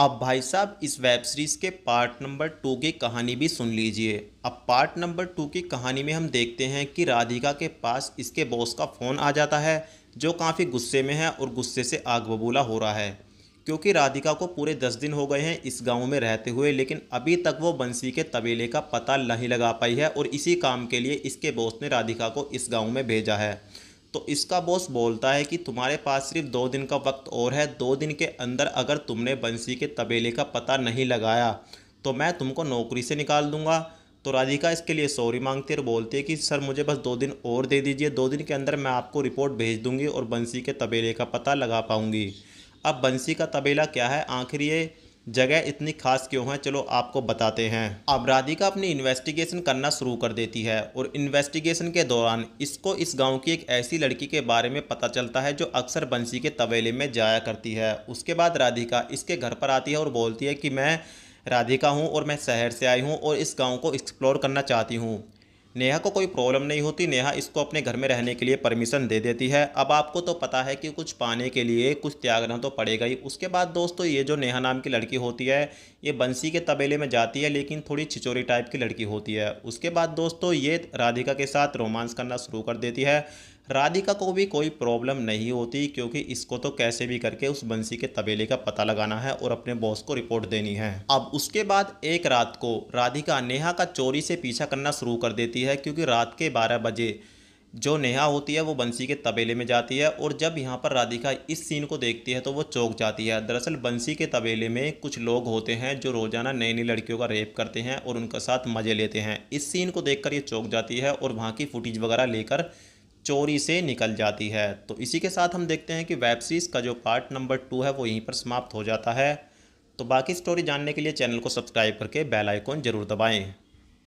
अब भाई साहब इस वेब सीरीज़ के पार्ट नंबर टू की कहानी भी सुन लीजिए अब पार्ट नंबर टू की कहानी में हम देखते हैं कि राधिका के पास इसके बॉस का फ़ोन आ जाता है जो काफ़ी गुस्से में है और गुस्से से आग बबूला हो रहा है क्योंकि राधिका को पूरे दस दिन हो गए हैं इस गांव में रहते हुए लेकिन अभी तक वो बंसी के तबेले का पता नहीं लगा पाई है और इसी काम के लिए इसके बॉस ने राधिका को इस गाँव में भेजा है तो इसका बॉस बोलता है कि तुम्हारे पास सिर्फ दो दिन का वक्त और है दो दिन के अंदर अगर तुमने बंसी के तबेले का पता नहीं लगाया तो मैं तुमको नौकरी से निकाल दूंगा तो राधिका इसके लिए सॉरी मांगती है और बोलती है कि सर मुझे बस दो दिन और दे दीजिए दो दिन के अंदर मैं आपको रिपोर्ट भेज दूंगी और बंसी के तबेले का पता लगा पाऊँगी अब बंसी का तबेला क्या है आखिर ये जगह इतनी खास क्यों है चलो आपको बताते हैं अब राधिका अपनी इन्वेस्टिगेशन करना शुरू कर देती है और इन्वेस्टिगेशन के दौरान इसको इस गांव की एक ऐसी लड़की के बारे में पता चलता है जो अक्सर बंसी के तवेले में जाया करती है उसके बाद राधिका इसके घर पर आती है और बोलती है कि मैं राधिका हूँ और मैं शहर से आई हूँ और इस गाँव को एक्सप्लोर करना चाहती हूँ नेहा को कोई प्रॉब्लम नहीं होती नेहा इसको अपने घर में रहने के लिए परमिशन दे देती है अब आपको तो पता है कि कुछ पाने के लिए कुछ त्यागना तो पड़ेगा ही उसके बाद दोस्तों ये जो नेहा नाम की लड़की होती है ये बंसी के तबेले में जाती है लेकिन थोड़ी छिचोरी टाइप की लड़की होती है उसके बाद दोस्तों ये राधिका के साथ रोमांस करना शुरू कर देती है राधिका को भी कोई प्रॉब्लम नहीं होती क्योंकि इसको तो कैसे भी करके उस बंसी के तबेले का पता लगाना है और अपने बॉस को रिपोर्ट देनी है अब उसके बाद एक रात को राधिका नेहा का चोरी से पीछा करना शुरू कर देती है क्योंकि रात के बारह बजे जो नेहा होती है वो बंसी के तबेले में जाती है और जब यहाँ पर राधिका इस सीन को देखती है तो वो चौंक जाती है दरअसल बंसी के तबेले में कुछ लोग होते हैं जो रोज़ाना नई नई लड़कियों का रेप करते हैं और उनका साथ मज़े लेते हैं इस सीन को देखकर ये चौंक जाती है और वहाँ की फुटेज वगैरह लेकर चोरी से निकल जाती है तो इसी के साथ हम देखते हैं कि वेब सीरीज़ का जो पार्ट नंबर टू है वो यहीं पर समाप्त हो जाता है तो बाकी स्टोरी जानने के लिए चैनल को सब्सक्राइब करके बेल आइकॉन ज़रूर दबाएँ